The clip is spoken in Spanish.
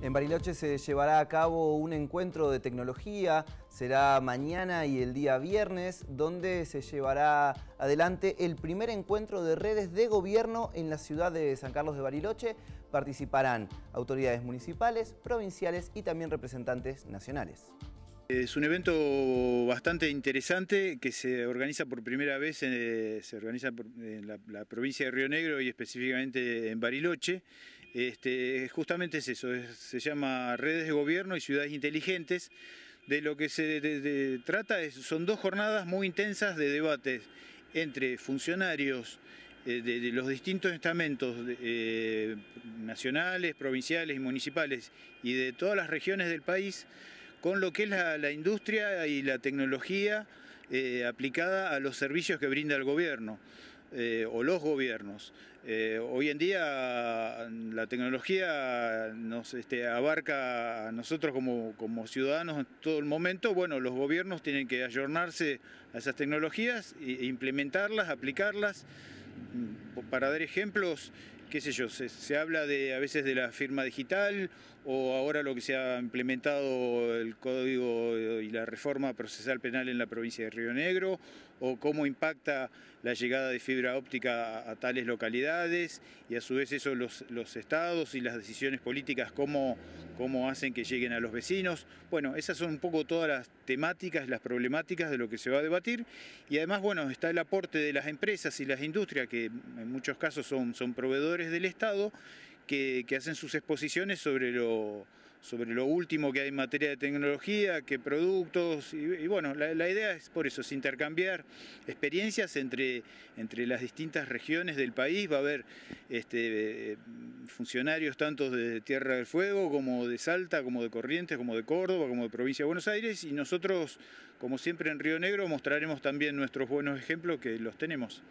En Bariloche se llevará a cabo un encuentro de tecnología, será mañana y el día viernes, donde se llevará adelante el primer encuentro de redes de gobierno en la ciudad de San Carlos de Bariloche. Participarán autoridades municipales, provinciales y también representantes nacionales. Es un evento bastante interesante que se organiza por primera vez, en, eh, se organiza en la provincia de Río Negro y específicamente en Bariloche. Este, justamente es eso, se llama Redes de Gobierno y Ciudades Inteligentes. De lo que se trata son dos jornadas muy intensas de debates entre funcionarios eh, de, los distintos estamentos eh, nacionales, provinciales y municipales y de todas las regiones del país con lo que es la, industria y la tecnología eh, aplicada a los servicios que brinda el gobierno. Eh, o los gobiernos. Eh, hoy en día la tecnología nos este, abarca a nosotros como, como ciudadanos en todo el momento. Bueno, los gobiernos tienen que ayornarse a esas tecnologías e implementarlas, aplicarlas. Mm, para dar ejemplos, qué sé yo, se, habla de a veces de la firma digital o ahora lo que se ha implementado el código y la reforma procesal penal en la provincia de Río Negro o cómo impacta la llegada de fibra óptica a, tales localidades y a su vez eso los, los estados y las decisiones políticas, cómo, cómo hacen que lleguen a los vecinos. Bueno, esas son un poco todas las temáticas, las problemáticas de lo que se va a debatir y además, bueno, está el aporte de las empresas y las industrias que en muchos casos son, son proveedores del Estado que, hacen sus exposiciones sobre lo, sobre lo último que hay en materia de tecnología, qué productos, y, bueno, la, idea es por eso, es intercambiar experiencias entre, entre las distintas regiones del país, va a haber este, funcionarios tanto de Tierra del Fuego, como de Salta, como de Corrientes, como de Córdoba, como de Provincia de Buenos Aires, y nosotros, como siempre en Río Negro, mostraremos también nuestros buenos ejemplos que los tenemos.